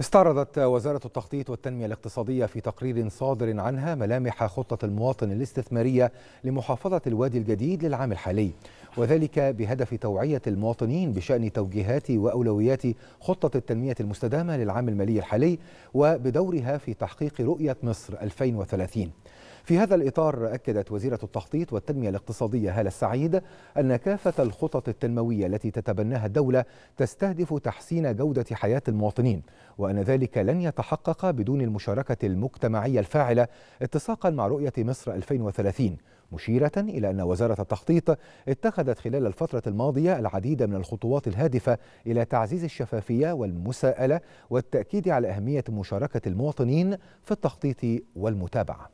استعرضت وزارة التخطيط والتنمية الاقتصادية في تقرير صادر عنها ملامح خطة المواطن الاستثمارية لمحافظة الوادي الجديد للعام الحالي وذلك بهدف توعية المواطنين بشأن توجيهات وأولويات خطة التنمية المستدامة للعام المالي الحالي وبدورها في تحقيق رؤية مصر 2030 في هذا الإطار أكدت وزيرة التخطيط والتنمية الاقتصادية هالة السعيد أن كافة الخطط التنموية التي تتبناها الدولة تستهدف تحسين جودة حياة المواطنين وأن ذلك لن يتحقق بدون المشاركة المجتمعية الفاعلة اتساقا مع رؤية مصر 2030 مشيرة إلى أن وزارة التخطيط اتخذت خلال الفترة الماضية العديد من الخطوات الهادفة إلى تعزيز الشفافية والمساءلة والتأكيد على أهمية مشاركة المواطنين في التخطيط والمتابعة